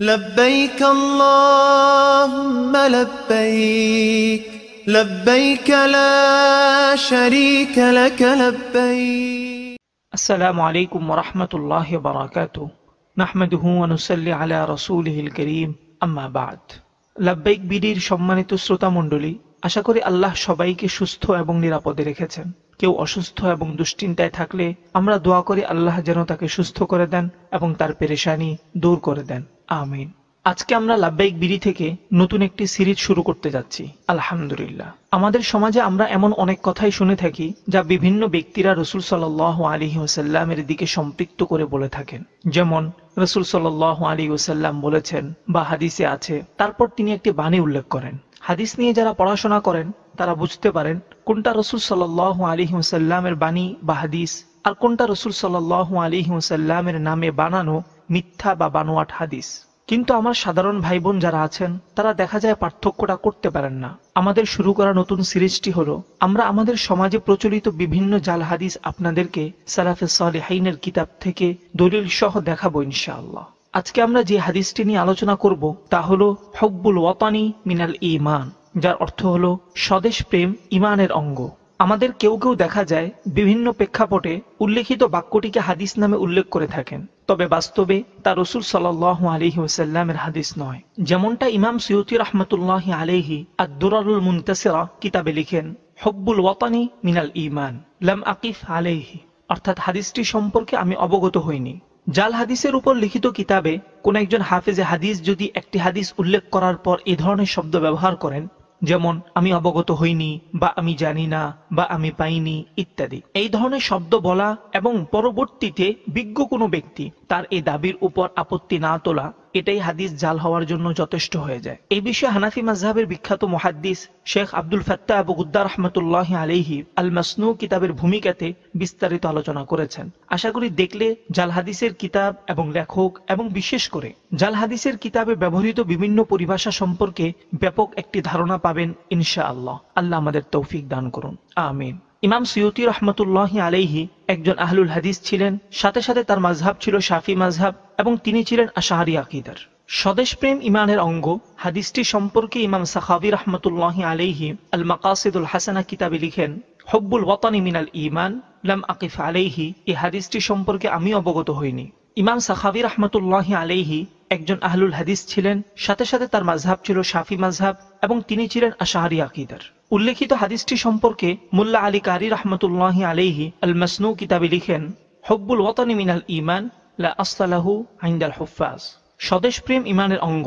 لبيك اللهم لبيك لبيك لا شريك لك لبيك السلام عليكم ورحمة الله وبركاته نحمده ونصلي على رسوله الكريم أما بعد লাব্বাইক বিডির সম্মানিত শ্রোতা মণ্ডলী আশা করি আল্লাহ সবাইকে সুস্থ এবং নিরাপদে রেখেছেন কেউ অসুস্থ এবং দুশ্চিন্তায় থাকলে আমরা দোয়া করি আল্লাহ যেন তাকে সুস্থ করে দেন এবং তার পেরেশানি দূর করে দেন আমিন আজকে আমরা লাভবাহিক বিড়ি থেকে নতুন একটি সিরিজ শুরু করতে যাচ্ছি আলহামদুলিল্লাহ আমাদের সমাজে আমরা এমন অনেক কথাই শুনে থাকি যা বিভিন্ন ব্যক্তিরা রসুল সাল্লাহ আলী ওসাল্লামের দিকে সম্পৃক্ত করে বলে থাকেন যেমন রসুল সাল্লাহ আলী ওসাল্লাম বলেছেন বা হাদিসে আছে তারপর তিনি একটি বাণী উল্লেখ করেন হাদিস নিয়ে যারা পড়াশোনা করেন তারা বুঝতে পারেন কোনটা রসুল সাল্লাহ আলী ওসাল্লামের বাণী বা হাদিস আর কোনটা রসুল সাল্লাহ আলী ওসাল্লামের নামে বানানো মিথ্যা বা বানোয়াট হাদিস কিন্তু আমার সাধারণ ভাই বোন যারা আছেন তারা দেখা যায় পার্থক্যটা করতে পারেন না আমাদের শুরু করা নতুন সিরিজটি হলো আমরা আমাদের সমাজে প্রচলিত বিভিন্ন জাল হাদিস আপনাদেরকে সালাফে সালেহাইনের কিতাব থেকে দলিল সহ দেখাবো ইনশাআল্লাহ আজকে আমরা যে হাদিসটি নিয়ে আলোচনা করব তা হলো হকবুল ওয়াতানি মিনাল ইমান যার অর্থ হলো স্বদেশ প্রেম ইমানের অঙ্গ আমাদের কেউ কেউ দেখা যায় বিভিন্ন প্রেক্ষাপটে উল্লেখিত বাক্যটিকে হাদিস নামে উল্লেখ করে থাকেন তবে বাস্তবে তা রসুল সাল্লাহ আলহি ওসাল্লামের হাদিস নয় যেমনটা ইমাম সৈয়দি রহমতুল্লাহ আলহি আদুরারুল মুনতাসিরা কিতাবে লিখেন হব্বুল ওয়াতানি মিনাল ইমান লাম আকিফ আলেহি অর্থাৎ হাদিসটি সম্পর্কে আমি অবগত হইনি জাল হাদিসের উপর লিখিত কিতাবে কোন একজন হাফেজে হাদিস যদি একটি হাদিস উল্লেখ করার পর এ ধরনের শব্দ ব্যবহার করেন যেমন আমি অবগত হইনি বা আমি জানি না বা আমি পাইনি ইত্যাদি এই ধরনের শব্দ বলা এবং পরবর্তীতে বিজ্ঞ কোনো ব্যক্তি তার এই দাবির উপর আপত্তি না তোলা এটাই হাদিস জাল হওয়ার জন্য যথেষ্ট হয়ে যায় এই বিষয়ে হানাফি মাজহাবের বিখ্যাত মহাদ্দিস শেখ আব্দুল ফত্তা আবু গুদ্দার রহমতুল্লাহ আলিহি আল মাসনু কিতাবের ভূমিকাতে বিস্তারিত আলোচনা করেছেন আশা করি দেখলে জাল হাদিসের কিতাব এবং লেখক এবং বিশেষ করে জাল হাদিসের কিতাবে ব্যবহৃত বিভিন্ন পরিভাষা সম্পর্কে ব্যাপক একটি ধারণা পাবেন ইনশা আল্লাহ আল্লাহ আমাদের তৌফিক দান করুন আমিন ইমাম সৈয়দি রহমতুল্লাহ আলাইহি একজন আহলুল হাদিস ছিলেন সাথে সাথে তার মাঝহাব ছিল শাফি মাঝহাব এবং তিনি ছিলেন আশাহারি আকিদার স্বদেশপ্রেম ইমানের অঙ্গ হাদিসটি সম্পর্কে ইমাম সাহাবি রহমতুল্লাহ আলাইহি আল মাকাসিদুল হাসানা কিতাবে লিখেন হব্বুল ওয়াতানি মিনাল ইমান লাম আকিফ আলাইহি এই হাদিসটি সম্পর্কে আমি অবগত হইনি ইমাম সাহাবি রহমতুল্লাহ আলাইহি একজন আহলুল হাদিস ছিলেন সাথে সাথে তার মাঝহাব ছিল শাফি মাঝহাব এবং তিনি ছিলেন আশাহারি আকিদার উল্লেখিত হাদিসটি সম্পর্কে মুল্লা আলী কারি রহমতুল্লাহ আলিহি আল মসনু কিতাবে লিখেন হকবুল ওয়াতানি মিনাল ইমান লা আইন্দাল হুফাজ স্বদেশ প্রেম ইমানের অঙ্গ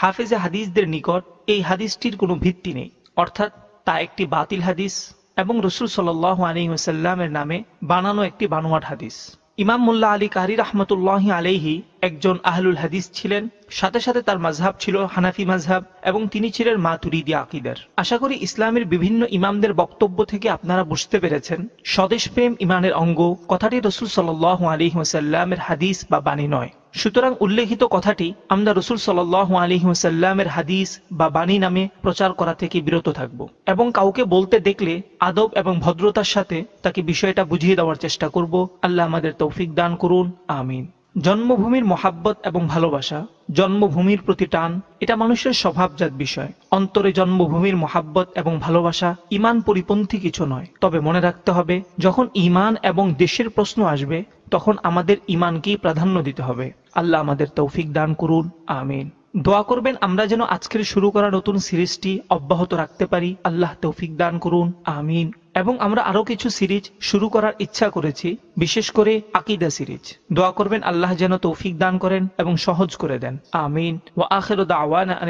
হাফেজে হাদিসদের নিকট এই হাদিসটির কোনো ভিত্তি নেই অর্থাৎ তা একটি বাতিল হাদিস এবং রসুল সাল্লাহ আলী আলিহাসাল্লামের নামে বানানো একটি বানোয়াট হাদিস ইমাম মুল্লা আলী কারি রহমতুল্লাহ আলিহি একজন আহলুল হাদিস ছিলেন সাথে সাথে তার মাঝহাব ছিল হানাফি মাঝহাব এবং তিনি ছিলেন মা মাতুরিদি আকিদার আশা করি ইসলামের বিভিন্ন ইমামদের বক্তব্য থেকে আপনারা বুঝতে পেরেছেন স্বদেশ প্রেম ইমানের অঙ্গ কথাটি রসুল সাল আলী ওসাল্লামের হাদিস বা বাণী নয় সুতরাং উল্লেখিত কথাটি আমরা রসুল সাল্লাহ আলহিহসাল্লামের হাদিস বা বাণী নামে প্রচার করা থেকে বিরত থাকব এবং কাউকে বলতে দেখলে আদব এবং ভদ্রতার সাথে তাকে বিষয়টা বুঝিয়ে দেওয়ার চেষ্টা করব আল্লাহ আমাদের তৌফিক দান করুন আমিন জন্মভূমির মোহাব্বত এবং ভালোবাসা জন্মভূমির প্রতি টান এটা মানুষের স্বভাবজাত বিষয় অন্তরে জন্মভূমির মোহাব্বত এবং ভালোবাসা ইমান পরিপন্থী কিছু নয় তবে মনে রাখতে হবে যখন ইমান এবং দেশের প্রশ্ন আসবে তখন আমাদের ইমানকেই প্রাধান্য দিতে হবে আল্লাহ আমাদের তৌফিক দান করুন আমিন দোয়া করবেন আমরা যেন আজকের শুরু করা নতুন সিরিজটি অব্যাহত রাখতে পারি আল্লাহ তৌফিক দান করুন আমিন এবং আমরা আরো কিছু সিরিজ শুরু করার ইচ্ছা করেছি বিশেষ করে আকিদা সিরিজ দোয়া করবেন আল্লাহ যেন তৌফিক দান করেন এবং সহজ করে দেন আমিন ও আখের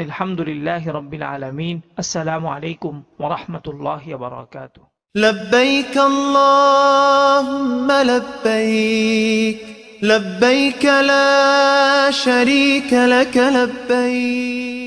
আলহামদুলিল্লাহ রবিল আলমিন আসসালাম আলাইকুম ওরহমতুল্লাহ বারকাত لبيك اللهم لبيك لا شريك لك لبيك